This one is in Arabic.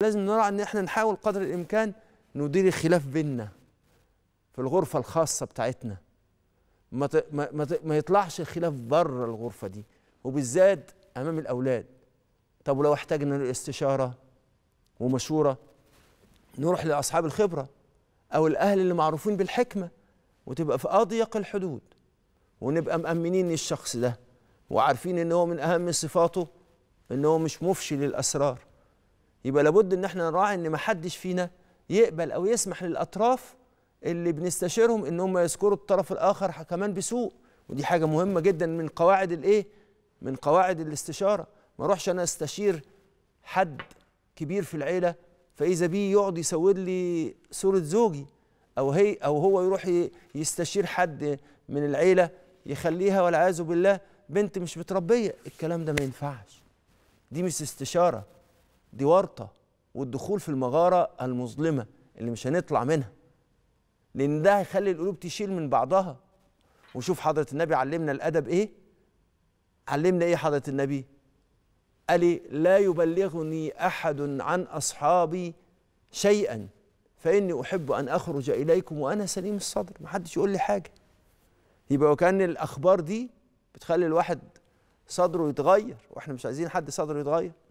لازم نرى ان احنا نحاول قدر الامكان ندير الخلاف بيننا في الغرفه الخاصه بتاعتنا ما ما ما يطلعش الخلاف بره الغرفه دي وبالذات امام الاولاد طب ولو احتاجنا لاستشاره ومشوره نروح لاصحاب الخبره او الاهل اللي معروفين بالحكمه وتبقى في اضيق الحدود ونبقى مامنين الشخص ده وعارفين ان هو من اهم صفاته ان هو مش مفشي للاسرار يبقى لابد ان احنا نراعي ان ما حدش فينا يقبل او يسمح للاطراف اللي بنستشيرهم ان هم يذكروا الطرف الاخر كمان بسوء ودي حاجه مهمه جدا من قواعد الايه من قواعد الاستشاره ما اروحش انا استشير حد كبير في العيله فاذا بيه يقعد يسود لي صوره زوجي او هي او هو يروح يستشير حد من العيله يخليها والعياذ بالله بنت مش متربيه الكلام ده ما ينفعش دي مش استشاره دي ورطه والدخول في المغاره المظلمه اللي مش هنطلع منها لان ده هيخلي القلوب تشيل من بعضها وشوف حضره النبي علمنا الادب ايه علمنا ايه حضره النبي قال لي إيه؟ لا يبلغني احد عن اصحابي شيئا فاني احب ان اخرج اليكم وانا سليم الصدر محدش يقول لي حاجه يبقى وكان الاخبار دي بتخلي الواحد صدره يتغير واحنا مش عايزين حد صدره يتغير